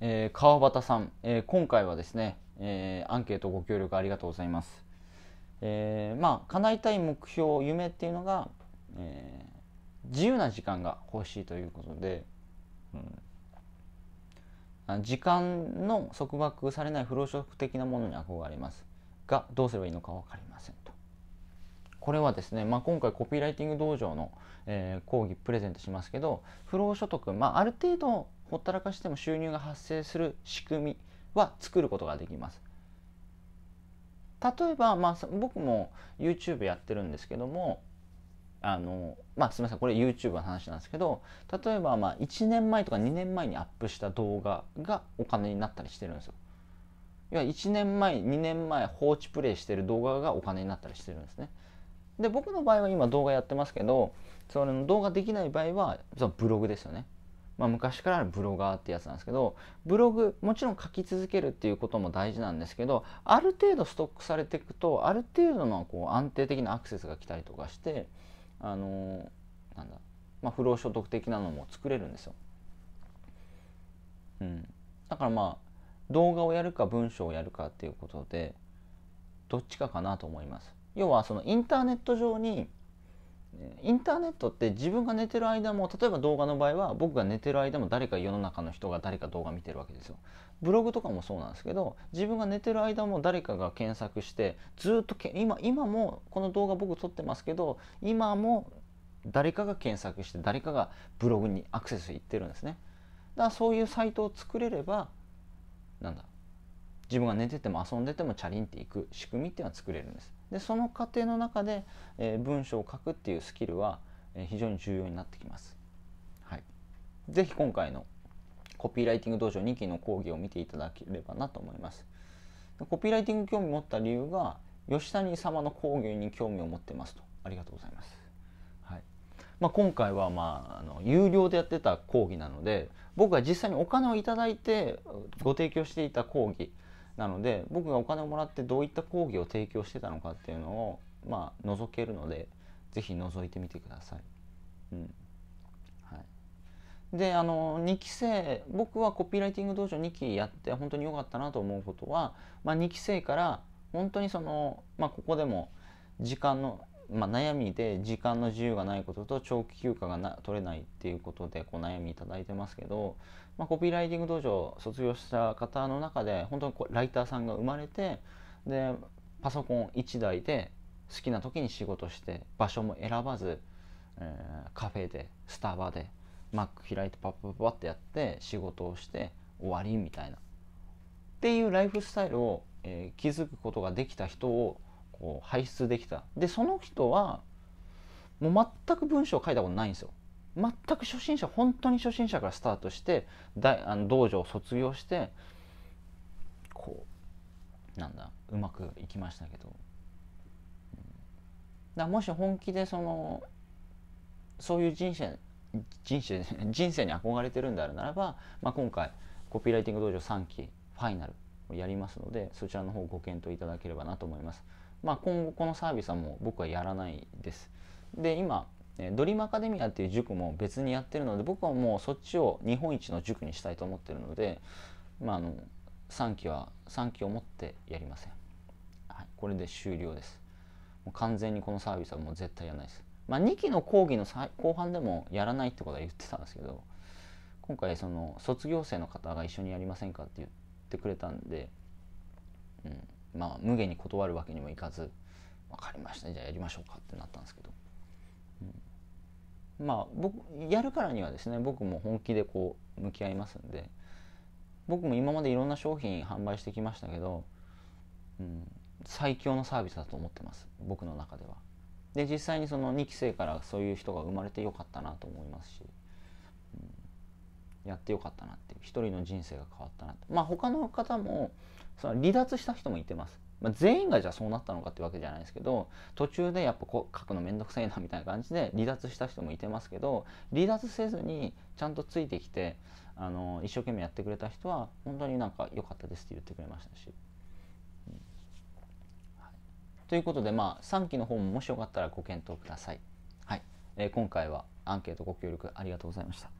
えー、川端さん、えー、今回はですね、えー、アンケートご協力ありがとうございます。えー、まあ叶えたい目標夢っていうのが、えー、自由な時間が欲しいということで、うん、時間の束縛されない不労所得的なものに憧れますがどうすればいいのか分かりませんと。これはですね、まあ、今回コピーライティング道場の、えー、講義プレゼントしますけど不労所得、まあ、ある程度ほったらかしても収入が発生する仕組みは作ることができます。例えば、まあ、僕も YouTube やってるんですけどもあの、まあ、すみませんこれ YouTube の話なんですけど例えばまあ1年前とか2年前にアップした動画がお金になったりしてるんですよ。要は1年前2年前放置プレイしてる動画がお金になったりしてるんですね。で僕の場合は今動画やってますけどその動画できない場合はそのブログですよね。まあ、昔からあるブロガーってやつなんですけどブログもちろん書き続けるっていうことも大事なんですけどある程度ストックされていくとある程度のこう安定的なアクセスが来たりとかしてあのなんだ、まあ、不労所得的なのも作れるんですよ。うん、だからまあ動画をやるか文章をやるかっていうことでどっちかかなと思います。要はそのインターネット上にインターネットって自分が寝てる間も例えば動画の場合は僕が寝てる間も誰か世の中の人が誰か動画見てるわけですよ。ブログとかもそうなんですけど自分が寝てる間も誰かが検索してずっとけ今今もこの動画僕撮ってますけど今も誰かが検索して誰かがブログにアクセスいってるんですね。だからそういうサイトを作れればなんだ自分が寝てても遊んでてもチャリンっていく仕組みっていうのは作れるんです。でその過程の中で、えー、文章を書くっていうスキルは、えー、非常に重要になってきます。はい、ぜひ今回のコピーライティング道場2期の講義を見ていただければなと思います。コピーライティング興味持った理由が吉谷様の講義に興味を持ってますと。ありがとうございます。はいまあ、今回は、まあ、あの有料でやってた講義なので僕が実際にお金を頂いてご提供していた講義なので僕がお金をもらってどういった講義を提供してたのかっていうのをまあ覗けるので是非覗いてみてください。うんはい、であの2期生僕はコピーライティング道場2期やって本当に良かったなと思うことは、まあ、2期生から本当にその、まあ、ここでも時間の、まあ、悩みで時間の自由がないことと長期休暇が取れないっていうことでこう悩み頂いてますけどまあ、コピーライティング道場卒業した方の中で本当にこうライターさんが生まれてでパソコン1台で好きな時に仕事して場所も選ばず、えー、カフェでスタバでマック開いてパッパッパッってやって仕事をして終わりみたいなっていうライフスタイルを、えー、築くことができた人をこう輩出できたでその人はもう全く文章を書いたことないんですよ全く初心者本当に初心者からスタートして大あの道場を卒業してこうなんだうまくいきましたけど、うん、だもし本気でそのそういう人生人生人生に憧れてるんであるならば、まあ、今回コピーライティング道場3期ファイナルをやりますのでそちらの方ご検討いただければなと思います。まあ、今後このサービスはもう僕はやらないです。で今ドリームアカデミアっていう塾も別にやってるので僕はもうそっちを日本一の塾にしたいと思ってるので、まあ、あの3期は3期を持ってやりません、はい、これで終了ですもう完全にこのサービスはもう絶対やらないですまあ、2期の講義の後半でもやらないってことは言ってたんですけど今回その卒業生の方が一緒にやりませんかって言ってくれたんで、うん、まあ無限に断るわけにもいかず分かりましたじゃあやりましょうかってなったんですけどまあ僕やるからにはですね僕も本気でこう向き合いますんで僕も今までいろんな商品販売してきましたけど、うん、最強のサービスだと思ってます僕の中では。で実際にその2期生からそういう人が生まれてよかったなと思いますし、うん、やってよかったなっていう一人の人生が変わったなてまあ他の方もその離脱した人もいてますまあ、全員がじゃあそうなったのかってわけじゃないですけど途中でやっぱこう書くの面倒くさいなみたいな感じで離脱した人もいてますけど離脱せずにちゃんとついてきてあの一生懸命やってくれた人は本当になんか良かったですって言ってくれましたし。ということで、まあ、3期の方ももしよかったらご検討ください。はいえー、今回はアンケートご協力ありがとうございました。